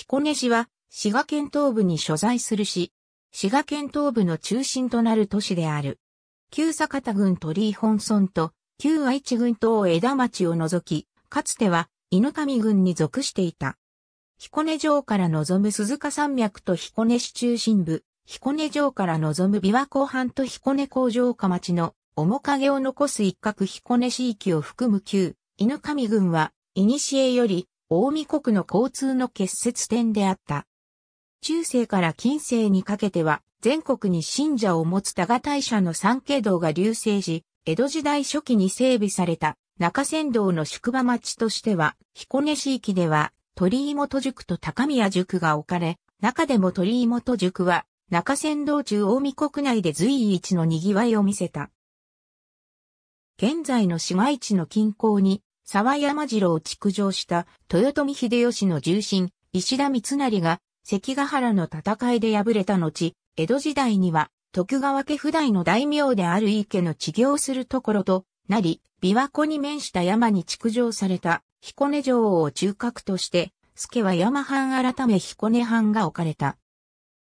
彦根市は、滋賀県東部に所在する市。滋賀県東部の中心となる都市である。旧坂田郡鳥居本村と、旧愛知郡東枝町を除き、かつては、犬神郡に属していた。彦根城から望む鈴鹿山脈と彦根市中心部、彦根城から望む琵琶湖畔と彦根工場下町の面影を残す一角彦根市域を含む旧、犬神郡は、古より大見国の交通の結節点であった。中世から近世にかけては、全国に信者を持つ多賀大社の三景道が流星し、江戸時代初期に整備された中山道の宿場町としては、彦根市域では鳥居元塾と高宮塾が置かれ、中でも鳥居元塾は中山道中大見国内で随一の賑わいを見せた。現在の市街地の近郊に沢山城を築城した豊臣秀吉の重臣、石田三成が関ヶ原の戦いで敗れた後、江戸時代には徳川家不代の大名である井家の治療するところとなり、琵琶湖に面した山に築城された彦根城を中核として、助は山藩改め彦根藩が置かれた。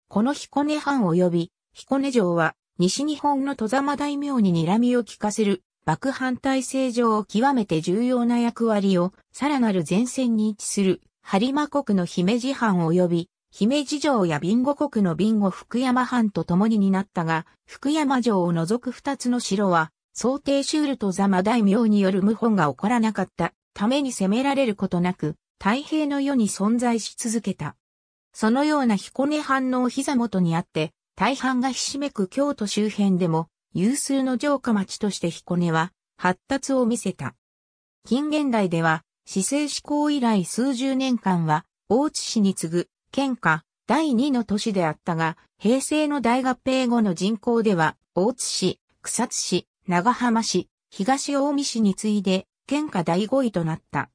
この彦根藩及び彦根城は西日本の戸様大名に睨みを利かせる幕反体制上を極めて重要な役割を、さらなる前線に位置する、リマ国の姫路藩及び、姫路城やビンゴ国のビンゴ福山藩と共に担ったが、福山城を除く二つの城は、想定シュールとザマ大名による謀反が起こらなかったために攻められることなく、太平の世に存在し続けた。そのような彦根藩のお膝元にあって、大半がひしめく京都周辺でも、有数の城下町として彦根は発達を見せた。近現代では、市政施行以来数十年間は、大津市に次ぐ、県下、第2の都市であったが、平成の大合併後の人口では、大津市、草津市、長浜市、東大見市に次いで、県下第5位となった。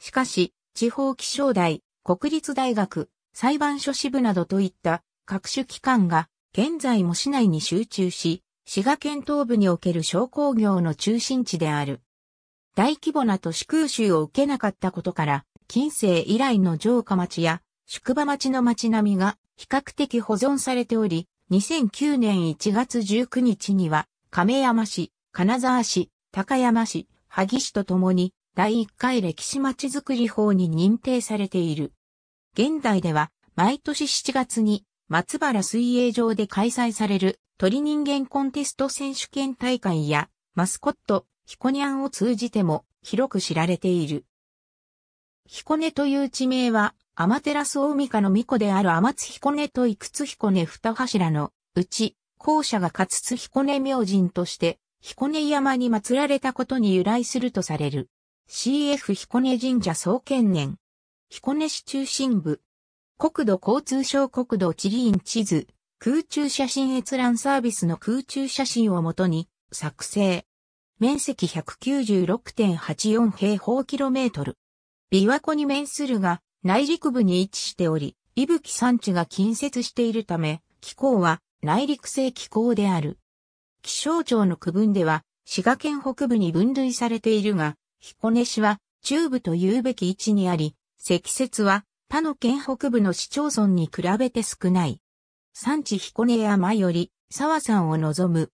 しかし、地方気象台、国立大学、裁判所支部などといった各種機関が、現在も市内に集中し、滋賀県東部における商工業の中心地である。大規模な都市空襲を受けなかったことから、近世以来の城下町や宿場町の町並みが比較的保存されており、2009年1月19日には、亀山市、金沢市、高山市、萩市とともに、第1回歴史まちづくり法に認定されている。現代では、毎年7月に、松原水泳場で開催される鳥人間コンテスト選手権大会や、マスコット、ヒコニャンを通じても広く知られている。ヒコネという地名は、アマテラスオミカの巫女であるアマツコネとイクツコネ二柱のうち、後者が勝ヒコネ明神として、ヒコネ山に祀られたことに由来するとされる。CF ヒコネ神社創建年。ヒコネ市中心部。国土交通省国土地理院地図。空中写真閲覧サービスの空中写真をもとに作成。面積196.84平方キロメートル。琵琶湖に面するが内陸部に位置しており、伊吹山地が近接しているため、気候は内陸性気候である。気象庁の区分では、滋賀県北部に分類されているが、彦根市は中部というべき位置にあり、積雪は他の県北部の市町村に比べて少ない。産地彦根山より、沢山を望む。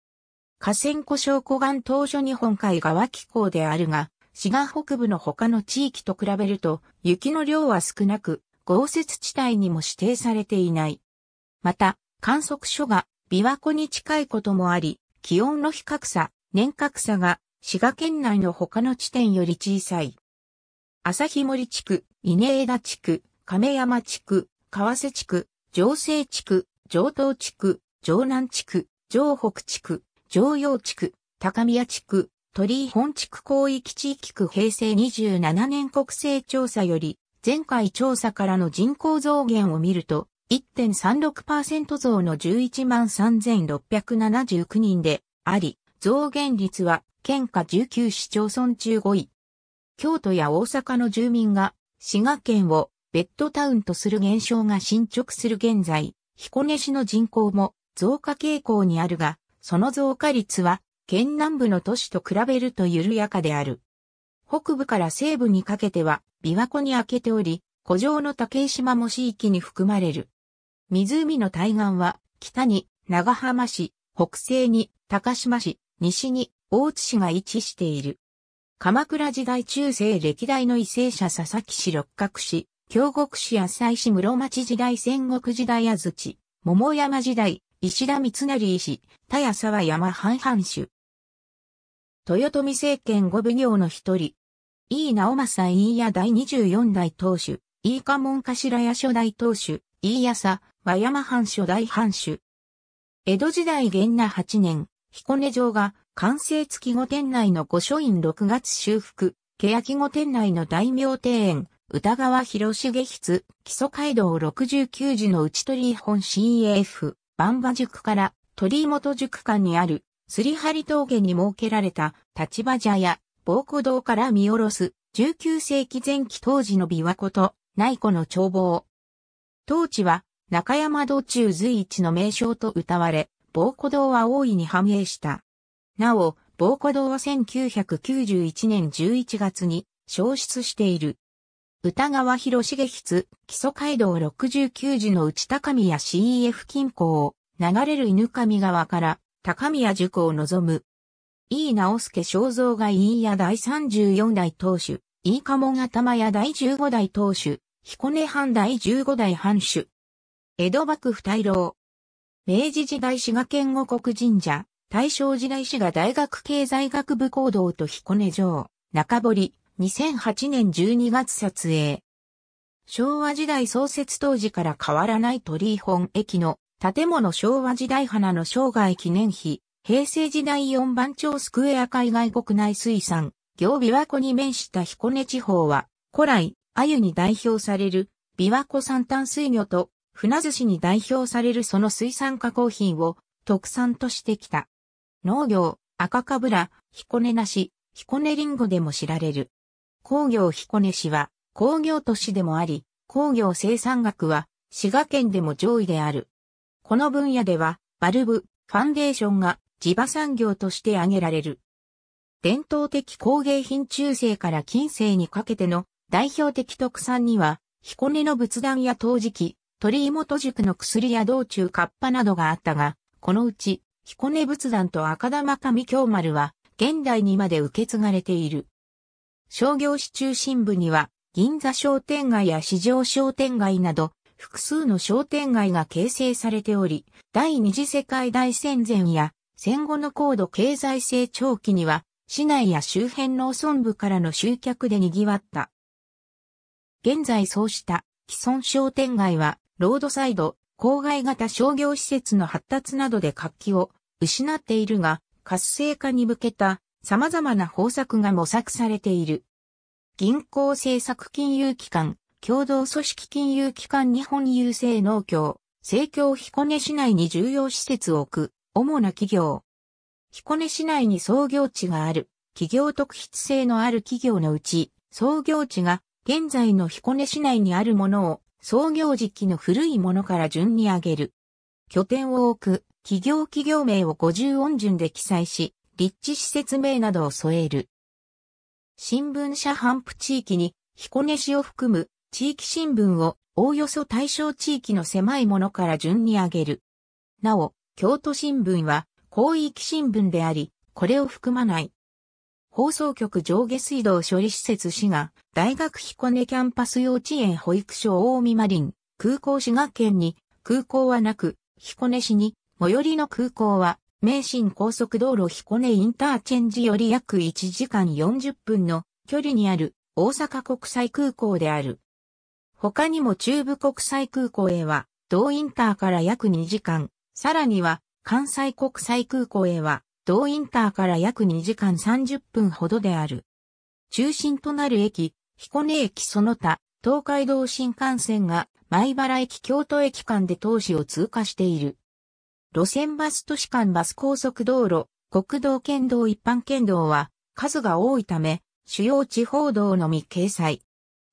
河川湖小湖岸当初日本海側気候であるが、滋賀北部の他の地域と比べると、雪の量は少なく、豪雪地帯にも指定されていない。また、観測所が琵琶湖に近いこともあり、気温の比較差、年較差が滋賀県内の他の地点より小さい。日森地区、稲枝地区、亀山地区、川瀬地区、城西地区、上東地区、上南地区、上北地区、上洋地区、高宮地区、鳥居本地区広域地域区平成27年国勢調査より、前回調査からの人口増減を見ると、1.36%増の113,679人であり、増減率は県下19市町村中5位。京都や大阪の住民が滋賀県をベッドタウンとする現象が進捗する現在、彦根市の人口も増加傾向にあるが、その増加率は県南部の都市と比べると緩やかである。北部から西部にかけては琵琶湖に開けており、古城の竹島も市域に含まれる。湖の対岸は北に長浜市、北西に高島市、西に大津市が位置している。鎌倉時代中世歴代の為政者佐々木氏六角氏、京極市浅西市室町時代戦国時代安土、桃山時代、石田三成石、田谷沢山半藩主。豊臣政権五奉行の一人。井伊直政飯屋第二十四代当主、飯家門頭屋初代当主、飯屋佐、和山藩初代藩主。江戸時代元那八年、彦根城が完成月御店内の御書院六月修復、欅御店内の大名庭園、歌川広重筆、基礎街道69時の内鳥本 CF、万馬塾から鳥本塾間にある、すり張り峠に設けられた立場茶屋、防古堂から見下ろす、19世紀前期当時の琵琶湖と内湖の眺望。当地は中山道中随一の名称と謳われ、防古堂は大いに繁栄した。なお、防古堂は1991年11月に消失している。歌川広重筆、基礎街道69時の内高宮 CEF 近郊を流れる犬上川から高宮塾を望む。井伊直助肖像がい屋第34代当主、飯い鴨が玉屋第15代当主、彦根藩第15代藩主。江戸幕府大老。明治時代滋賀県五国神社、大正時代滋賀大学経済学部講堂と彦根城、中堀、2008年12月撮影。昭和時代創設当時から変わらない鳥居本駅の建物昭和時代花の生涯記念碑、平成時代4番町スクエア海外国内水産、行琵琶湖に面した彦根地方は、古来、鮎に代表される琵琶湖三端水魚と船寿司に代表されるその水産加工品を特産としてきた。農業、赤かぶら、彦根なし、彦根リンゴでも知られる。工業彦根市は工業都市でもあり、工業生産額は滋賀県でも上位である。この分野では、バルブ、ファンデーションが地場産業として挙げられる。伝統的工芸品中世から近世にかけての代表的特産には、彦根の仏壇や陶磁器、鳥居元塾の薬や道中カッパなどがあったが、このうち、彦根仏壇と赤玉神京丸は、現代にまで受け継がれている。商業市中心部には、銀座商店街や市場商店街など、複数の商店街が形成されており、第二次世界大戦前や戦後の高度経済成長期には、市内や周辺農村部からの集客で賑わった。現在そうした既存商店街は、ロードサイド、郊外型商業施設の発達などで活気を失っているが、活性化に向けた様々な方策が模索されている。銀行政策金融機関、共同組織金融機関日本郵政農協、政協彦根市内に重要施設を置く、主な企業。彦根市内に創業地がある、企業特筆性のある企業のうち、創業地が現在の彦根市内にあるものを創業時期の古いものから順に上げる。拠点を置く企業企業名を50音順で記載し、立地施設名などを添える。新聞社反布地域に彦根市を含む地域新聞をおおよそ対象地域の狭いものから順に上げる。なお、京都新聞は広域新聞であり、これを含まない。放送局上下水道処理施設市が、大学彦根キャンパス幼稚園保育所大見マリン、空港滋賀県に、空港はなく、彦根市に、最寄りの空港は、名神高速道路彦根インターチェンジより約1時間40分の距離にある大阪国際空港である。他にも中部国際空港へは、同インターから約2時間、さらには関西国際空港へは、同インターから約2時間30分ほどである。中心となる駅、彦根駅その他、東海道新幹線が、前原駅京都駅間で当市を通過している。路線バス都市間バス高速道路、国道県道一般県道は数が多いため、主要地方道のみ掲載。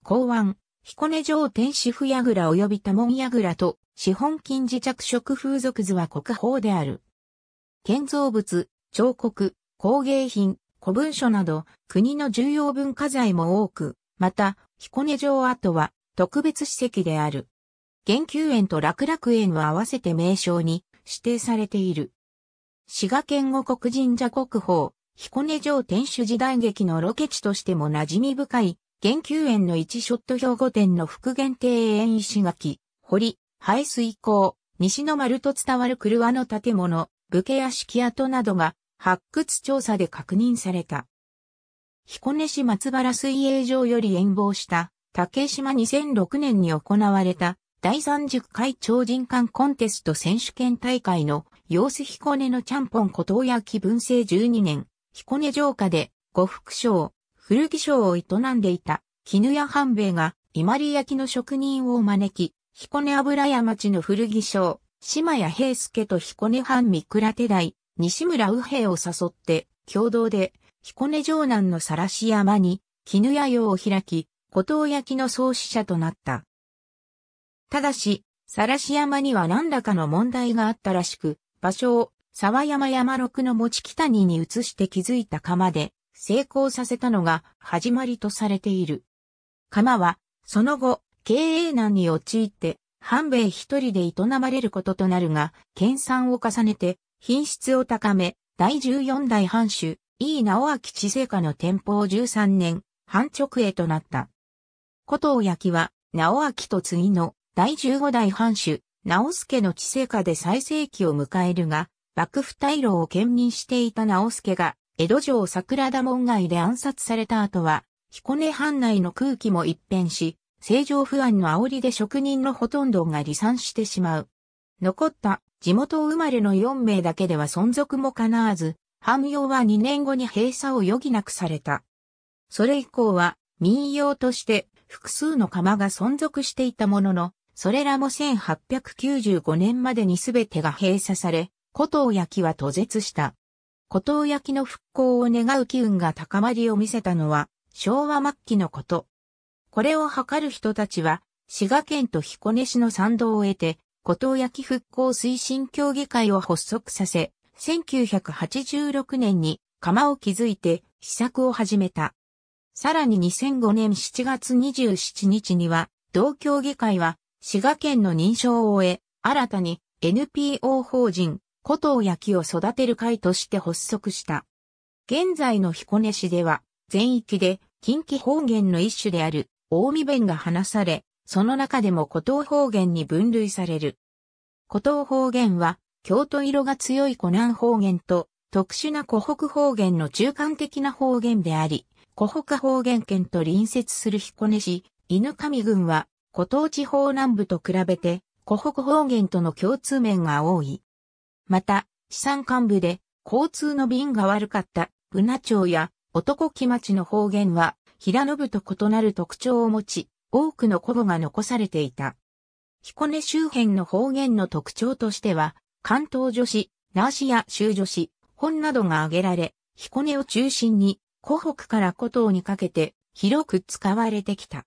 港湾、彦根城天守府櫓及び多門櫓と、資本金自着色風俗図は国宝である。建造物、彫刻、工芸品、古文書など、国の重要文化財も多く、また、彦根城跡は特別史跡である。元久園と楽楽園を合わせて名称に、指定されている。滋賀県五国神社国宝、彦根城天守時代劇のロケ地としても馴染み深い、研究園の一ショット兵庫店の復元庭園石垣、堀、排水溝、西の丸と伝わる車の建物、武家屋敷跡などが発掘調査で確認された。彦根市松原水泳場より遠望した竹島2006年に行われた第三十回超人間コンテスト選手権大会の陽子彦根のちゃんぽん古東焼文政12年、彦根城下で呉服商、古着商を営んでいた絹屋半兵衛が伊万里焼の職人を招き、彦根油屋町の古着商、島屋平助と彦根藩三倉手代、西村右平を誘って共同で彦根城南の晒し山に絹屋用を開き、古東焼の創始者となった。ただし、晒し山には何らかの問題があったらしく、場所を沢山山六の持ち北にに移して築いた釜で成功させたのが始まりとされている。釜は、その後、経営難に陥って、半兵衛一人で営まれることとなるが、研鑽を重ねて、品質を高め、第14代藩主、井伊直明知性下の天保13年、藩直営となった。古藤焼は、直明と次の第15代藩主、直助の治世下で最盛期を迎えるが、幕府大老を兼任していた直助が、江戸城桜田門外で暗殺された後は、彦根藩内の空気も一変し、政情不安の煽りで職人のほとんどが離散してしまう。残った地元生まれの4名だけでは存続も叶わず、藩用は2年後に閉鎖を余儀なくされた。それ以降は民謡として複数の釜が存続していたものの、それらも1895年までにすべてが閉鎖され、古藤焼は途絶した。古藤焼の復興を願う機運が高まりを見せたのは、昭和末期のこと。これを図る人たちは、滋賀県と彦根市の賛同を得て、古藤焼復興推進協議会を発足させ、1986年に釜を築いて施策を始めた。さらに2005年7月27日には、同協議会は滋賀県の認証を終え、新たに NPO 法人、古藤焼を育てる会として発足した。現在の彦根市では、全域で近畿方言の一種である、大見弁が話され、その中でも古藤方言に分類される。古藤方言は、京都色が強い湖南方言と、特殊な湖北方言の中間的な方言であり、湖北方言圏と隣接する彦根市、犬上郡は、古東地方南部と比べて、湖北方言との共通面が多い。また、資産幹部で、交通の便が悪かった、宇ナ町や男木町の方言は、平野部と異なる特徴を持ち、多くの古語が残されていた。彦根周辺の方言の特徴としては、関東女子、ナーシや州女子、本などが挙げられ、彦根を中心に、湖北から古東にかけて、広く使われてきた。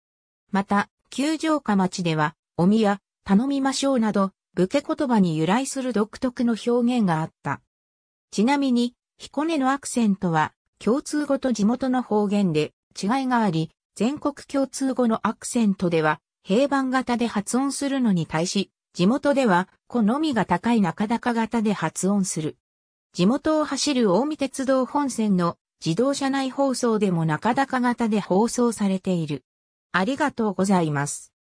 また、急上、下町では、おみや、頼みましょうなど、武家言葉に由来する独特の表現があった。ちなみに、彦根のアクセントは、共通語と地元の方言で違いがあり、全国共通語のアクセントでは、平板型で発音するのに対し、地元では、好みが高い中高型で発音する。地元を走る大見鉄道本線の自動車内放送でも中高型で放送されている。ありがとうございます。